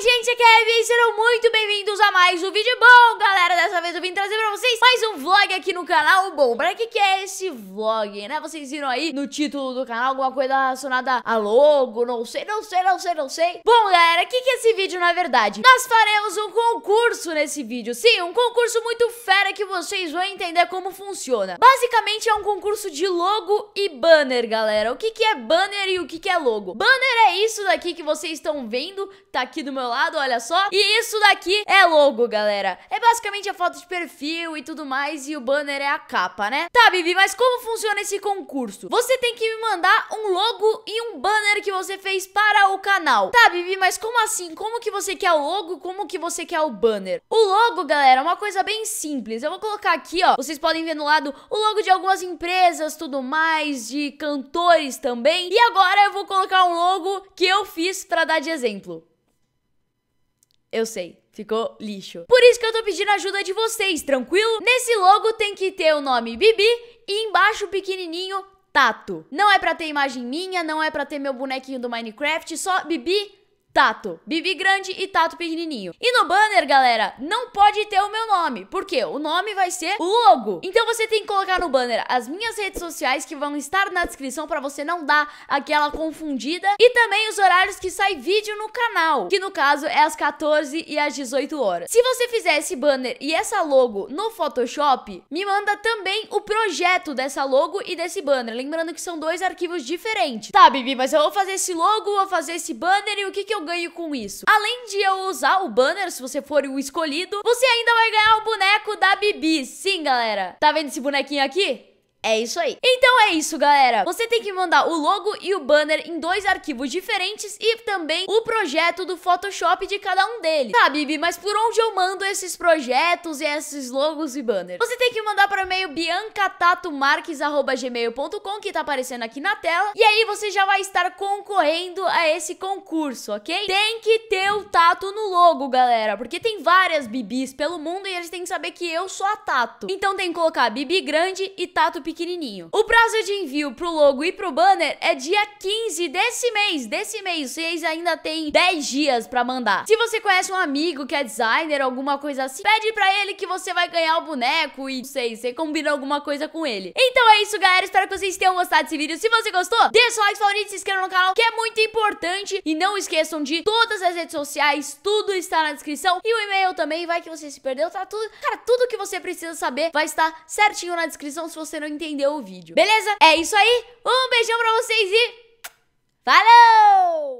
DJ gente, aqui é a sejam muito bem-vindos a mais um vídeo bom, galera. Dessa vez eu vim trazer pra vocês mais um vlog aqui no canal. Bom, pra que que é esse vlog, né? Vocês viram aí no título do canal alguma coisa relacionada a logo, não sei, não sei, não sei, não sei. Bom, galera, o que que é esse vídeo, na verdade? Nós faremos um concurso nesse vídeo, sim, um concurso muito fera que vocês vão entender como funciona. Basicamente é um concurso de logo e banner, galera. O que que é banner e o que que é logo? Banner é isso daqui que vocês estão vendo, tá aqui do meu lado olha só. E isso daqui é logo, galera. É basicamente a foto de perfil e tudo mais, e o banner é a capa, né? Tá, Bibi, mas como funciona esse concurso? Você tem que me mandar um logo e um banner que você fez para o canal. Tá, Bibi, mas como assim? Como que você quer o logo? Como que você quer o banner? O logo, galera, é uma coisa bem simples. Eu vou colocar aqui, ó, vocês podem ver no lado o logo de algumas empresas, tudo mais, de cantores também. E agora eu vou colocar um logo que eu fiz para dar de exemplo. Eu sei, ficou lixo. Por isso que eu tô pedindo ajuda de vocês, tranquilo? Nesse logo tem que ter o nome Bibi e embaixo pequenininho Tato. Não é pra ter imagem minha, não é pra ter meu bonequinho do Minecraft, só Bibi Tato. Bibi grande e Tato pequenininho. E no banner, galera, não pode ter o meu nome, porque o nome vai ser logo. Então você tem que colocar no banner as minhas redes sociais que vão estar na descrição para você não dar aquela confundida e também os horários que sai vídeo no canal, que no caso é às 14 e às 18 horas. Se você fizer esse banner e essa logo no Photoshop, me manda também o projeto dessa logo e desse banner, lembrando que são dois arquivos diferentes. Tá, Bibi, mas eu vou fazer esse logo, vou fazer esse banner e o que que eu eu ganho com isso? Além de eu usar o banner, se você for o escolhido, você ainda vai ganhar o boneco da Bibi. Sim, galera. Tá vendo esse bonequinho aqui? É isso aí. Então é isso, galera. Você tem que mandar o logo e o banner em dois arquivos diferentes e também o projeto do Photoshop de cada um deles. Tá, Bibi, mas por onde eu mando esses projetos e esses logos e banners? Você tem que mandar para o e-mail biancatatomarques.gmail.com que tá aparecendo aqui na tela. E aí você já vai estar concorrendo a esse concurso, ok? Tem que ter o tato no logo, galera, porque tem várias Bibis pelo mundo e eles têm que saber que eu sou a Tato. Então tem que colocar Bibi grande e Tato pequeno pequenininho. O prazo de envio pro logo e pro banner é dia 15 desse mês. Desse mês, vocês ainda tem 10 dias pra mandar. Se você conhece um amigo que é designer, alguma coisa assim, pede pra ele que você vai ganhar o boneco e, não sei, você combina alguma coisa com ele. Então é isso, galera. Espero que vocês tenham gostado desse vídeo. Se você gostou, deixa o like, favorito, se inscreva no canal, que é muito importante. E não esqueçam de todas as redes sociais, tudo está na descrição. E o e-mail também, vai que você se perdeu, tá tudo... Cara, tudo que você precisa saber vai estar certinho na descrição se você não entender o vídeo. Beleza? É isso aí. Um beijão pra vocês e... Falou!